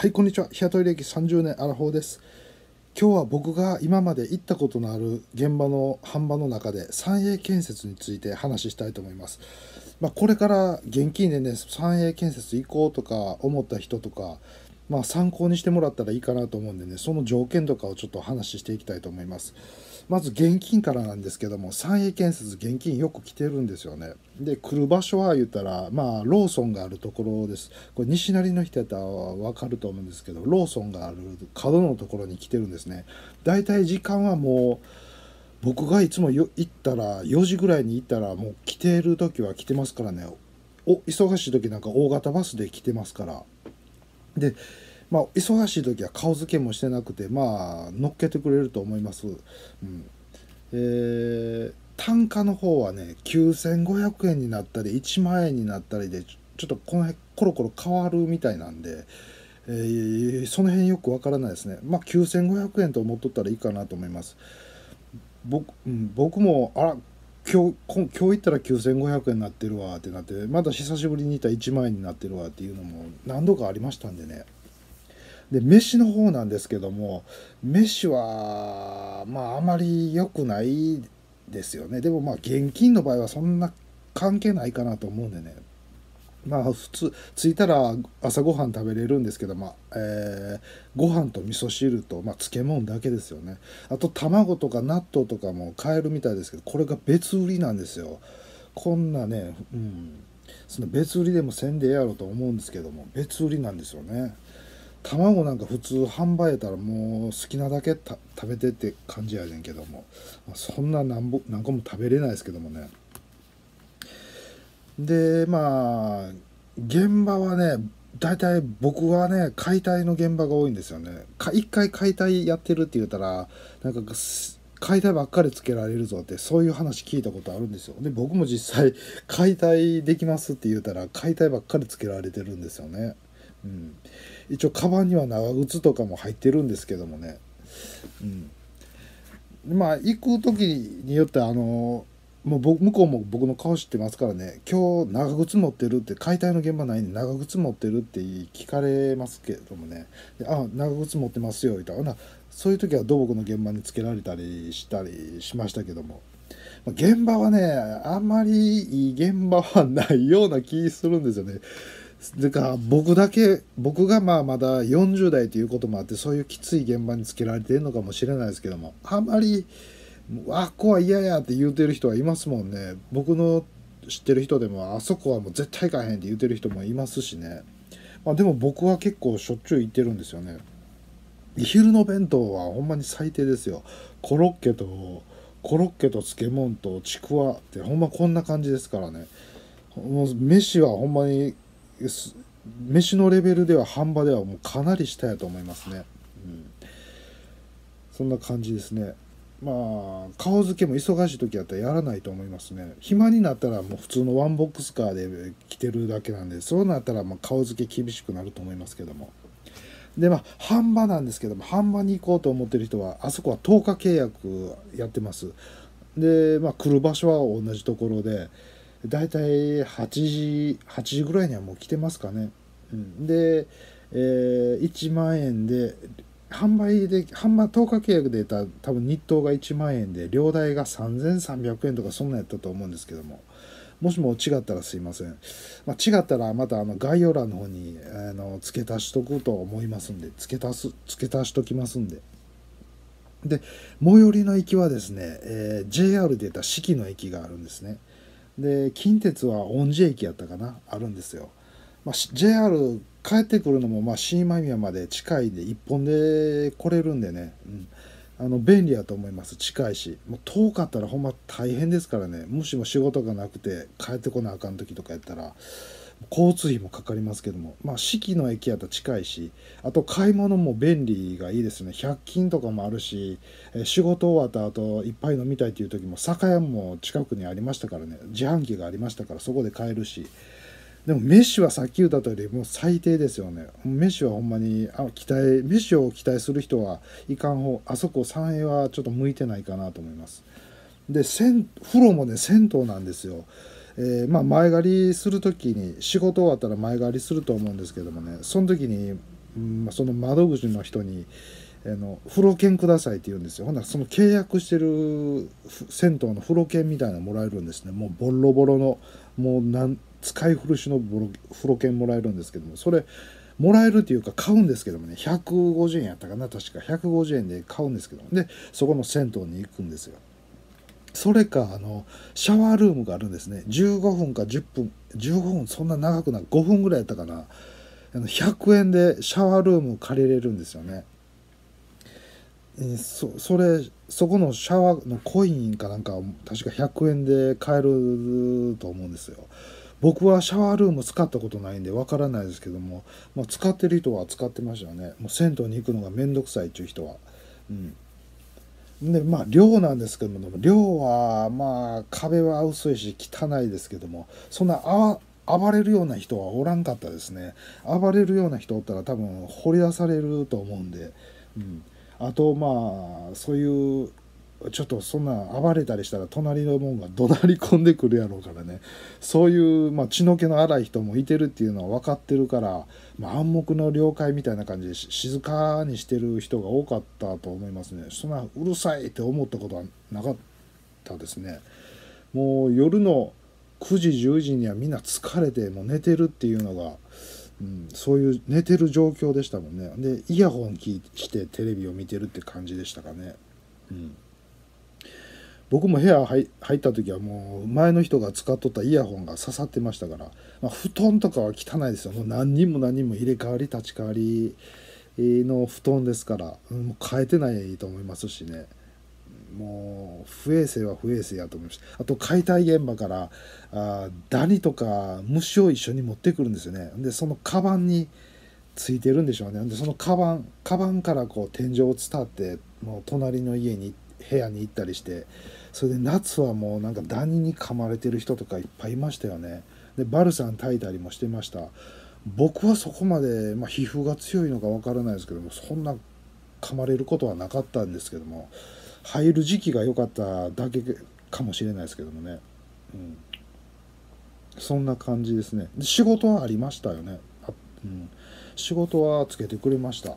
はい、こんにちは。日雇い歴30年アラフォーです。今日は僕が今まで行ったことのある現場の販売の中で三栄建設について話したいと思います。まあ、これから現金でね、三栄建設行こうとか思った人とか、まあ、参考にしてもらったらいいかなと思うんでね、その条件とかをちょっと話していきたいと思います。まず現金からなんですけども、三栄建設現金よく来てるんですよね。で、来る場所は言ったら、まあ、ローソンがあるところです。これ、西成の人やったらわかると思うんですけど、ローソンがある角のところに来てるんですね。だいたい時間はもう、僕がいつもよ行ったら、4時ぐらいに行ったら、もう来てる時は来てますからね。お、忙しい時なんか大型バスで来てますから。で、まあ、忙しい時は顔付けもしてなくて、まあ、乗っけてくれると思います。うん。えー、単価の方はね、9500円になったり、1万円になったりで、ちょっとこの辺、コロコロ変わるみたいなんで、えー、その辺よくわからないですね。まあ、9500円と思っとったらいいかなと思います。僕、うん、僕も、あら、今日今日行ったら9500円になってるわってなってまだ久しぶりにいた1万円になってるわっていうのも何度かありましたんでねで飯の方なんですけども飯はまああまり良くないですよねでもまあ現金の場合はそんな関係ないかなと思うんでねまあ普通着いたら朝ごはん食べれるんですけど、まあえー、ご飯と味噌汁と、まあ、漬物だけですよねあと卵とか納豆とかも買えるみたいですけどこれが別売りなんですよこんなね、うん、その別売りでもせんでええやろと思うんですけども別売りなんですよね卵なんか普通販売やったらもう好きなだけ食べてって感じやねんけども、まあ、そんな何ぼ何個も食べれないですけどもねでまあ現場はね大体僕はね解体の現場が多いんですよね一回解体やってるって言ったらなんか解体ばっかりつけられるぞってそういう話聞いたことあるんですよで僕も実際解体できますって言うたら解体ばっかりつけられてるんですよねうん一応カバンには長靴とかも入ってるんですけどもねうんまあ行く時によってあのもう僕向こうも僕の顔知ってますからね今日長靴持ってるって解体の現場ないんで長靴持ってるって聞かれますけどもね「あ長靴持ってますよ」みたいなそういう時は土木の現場につけられたりしたりしましたけども現場はねあんまりいい現場はないような気するんですよね。だか僕だけ僕がまあまだ40代ということもあってそういうきつい現場につけられてるのかもしれないですけどもあんまり。あっこは嫌やって言うてる人はいますもんね僕の知ってる人でもあそこはもう絶対行かへんって言うてる人もいますしね、まあ、でも僕は結構しょっちゅう行ってるんですよね昼の弁当はほんまに最低ですよコロッケとコロッケと漬物とちくわってほんまこんな感じですからねもう飯はほんまに飯のレベルでは半端ではもうかなり下やと思いますね、うん、そんな感じですねまあ顔付けも忙しい時やったらやらないと思いますね暇になったらもう普通のワンボックスカーで来てるだけなんでそうなったらまあ顔付け厳しくなると思いますけどもでまあ半場なんですけども半場に行こうと思ってる人はあそこは10日契約やってますでまあ来る場所は同じところでだいたい8時8時ぐらいにはもう来てますかね、うん、で、えー、1万円で販売で、販売10日契約でた多分日当が1万円で、両代が3300円とかそんなんやったと思うんですけども、もしも違ったらすいません。まあ、違ったらまたあの概要欄の方にあの付け足しとくと思いますんで、付け足す、付け足しときますんで。で、最寄りの駅はですね、えー、JR で得た四季の駅があるんですね。で、近鉄は恩寺駅やったかな、あるんですよ。まあ、JR 帰ってくるのも、まあ、新今宮まで近いんで、一本で来れるんでね、うん、あの便利やと思います、近いし、もう遠かったらほんま大変ですからね、もしも仕事がなくて帰ってこなあかん時とかやったら、交通費もかかりますけども、まあ、四季の駅やったら近いし、あと買い物も便利がいいですね。100均とかもあるし、え仕事終わった後、いっぱい飲みたいっていう時も、酒屋も近くにありましたからね、自販機がありましたから、そこで買えるし、でもメッシュはさっき言った通りもう最低ですよねメッシュはほんまにあ期待メッシュを期待する人はいかん方あそこ3 a はちょっと向いてないかなと思いますで風呂もね銭湯なんですよえー、まあ、前借りする時に仕事終わったら前借りすると思うんですけどもねその時に、うん、その窓口の人にあの風呂券くださいって言うんですよほんならその契約してる銭湯の風呂券みたいなのもらえるんですねもうボロボロのもう何使い古しのボロ風呂券もらえるんですけどもそれもらえるっていうか買うんですけどもね150円やったかな確か150円で買うんですけどもでそこの銭湯に行くんですよそれかあのシャワールームがあるんですね15分か10分15分そんな長くない5分ぐらいやったかなあの100円でシャワールーム借りれるんですよねそそれそこのシャワーのコインかなんか確か100円で買えると思うんですよ僕はシャワールーム使ったことないんでわからないですけども、まあ、使ってる人は使ってましたねもう銭湯に行くのが面倒くさいっていう人はうんでまあ量なんですけども量はまあ壁は薄いし汚いですけどもそんなあ暴れるような人はおらんかったですね暴れるような人おったら多分掘り出されると思うんで、うん、あとまあそういうちょっとそんな暴れたりしたら隣のもんが怒鳴り込んでくるやろうからねそういう、まあ、血の気の荒い人もいてるっていうのは分かってるから、まあ、暗黙の了解みたいな感じで静かにしてる人が多かったと思いますねそんなうるさいって思ったことはなかったですねもう夜の9時10時にはみんな疲れてもう寝てるっていうのが、うん、そういう寝てる状況でしたもんねでイヤホン聞いてテレビを見てるって感じでしたかねうん僕も部屋入った時はもう前の人が使っとったイヤホンが刺さってましたから、まあ、布団とかは汚いですよもう何人も何人も入れ替わり立ち替わりの布団ですから、もう変えてないと思いますしねもう不衛生は不衛生やと思いましたあと解体現場からあダニとか虫を一緒に持ってくるんですよねでそのカバンについてるんでしょうねでそのカバンカバンからこう天井を伝ってもう隣の家に行って部屋に行ったりしてそれで夏はもうなんかダニに噛まれてる人とかいっぱいいましたよねでバルサン炊いたりもしてました僕はそこまで、まあ、皮膚が強いのかわからないですけどもそんな噛まれることはなかったんですけども入る時期が良かっただけかもしれないですけどもね、うん、そんな感じですねで仕事はありましたよね、あ、うん、仕事はつけてくれました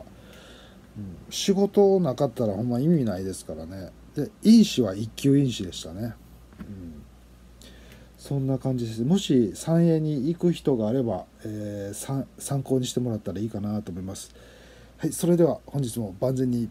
仕事なかったらほんま意味ないですからねで因子は一級因子でしたね、うん、そんな感じですもし三栄に行く人があれば、えー、参考にしてもらったらいいかなと思いますはいそれでは本日も万全に